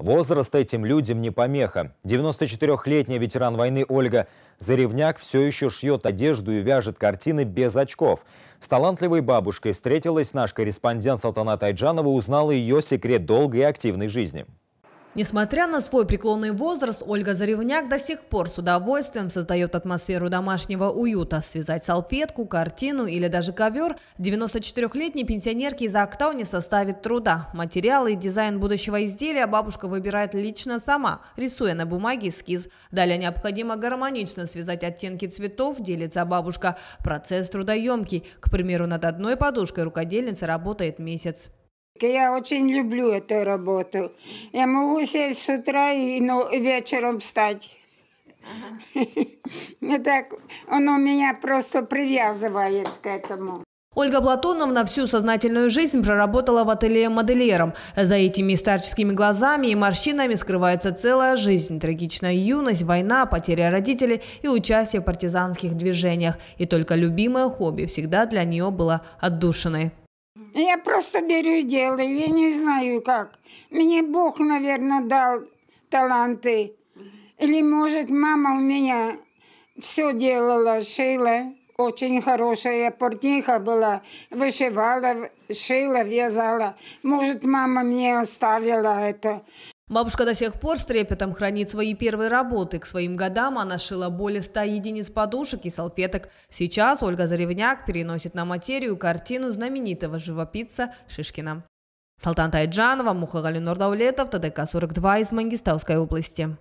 Возраст этим людям не помеха. 94-летняя ветеран войны Ольга Заревняк все еще шьет одежду и вяжет картины без очков. С талантливой бабушкой встретилась наш корреспондент Салтана Тайджанова, узнала ее секрет долгой и активной жизни. Несмотря на свой преклонный возраст, Ольга Заревняк до сих пор с удовольствием создает атмосферу домашнего уюта. Связать салфетку, картину или даже ковер 94-летней пенсионерке из Актау не составит труда. Материалы и дизайн будущего изделия бабушка выбирает лично сама, рисуя на бумаге эскиз. Далее необходимо гармонично связать оттенки цветов, делится бабушка. Процесс трудоемкий. К примеру, над одной подушкой рукодельница работает месяц. Я очень люблю эту работу. Я могу сесть с утра и ну, вечером встать. Ага. Ну так, оно меня просто привязывает к этому. Ольга Платоновна всю сознательную жизнь проработала в ателье модельером. За этими старческими глазами и морщинами скрывается целая жизнь. Трагичная юность, война, потеря родителей и участие в партизанских движениях. И только любимое хобби всегда для нее было отдушиной. Я просто беру и делаю, я не знаю как. Мне Бог, наверное, дал таланты. Или, может, мама у меня все делала, шила. Очень хорошая портниха была. Вышивала, шила, вязала. Может, мама мне оставила это. Бабушка до сих пор с трепетом хранит свои первые работы. К своим годам она шила более ста единиц подушек и салфеток. Сейчас Ольга Заревняк переносит на материю картину знаменитого живописца Шишкина. Салтан Тайджанова, Мухагалин Нурдаулетов, ТДК-42 из Мангистауской области.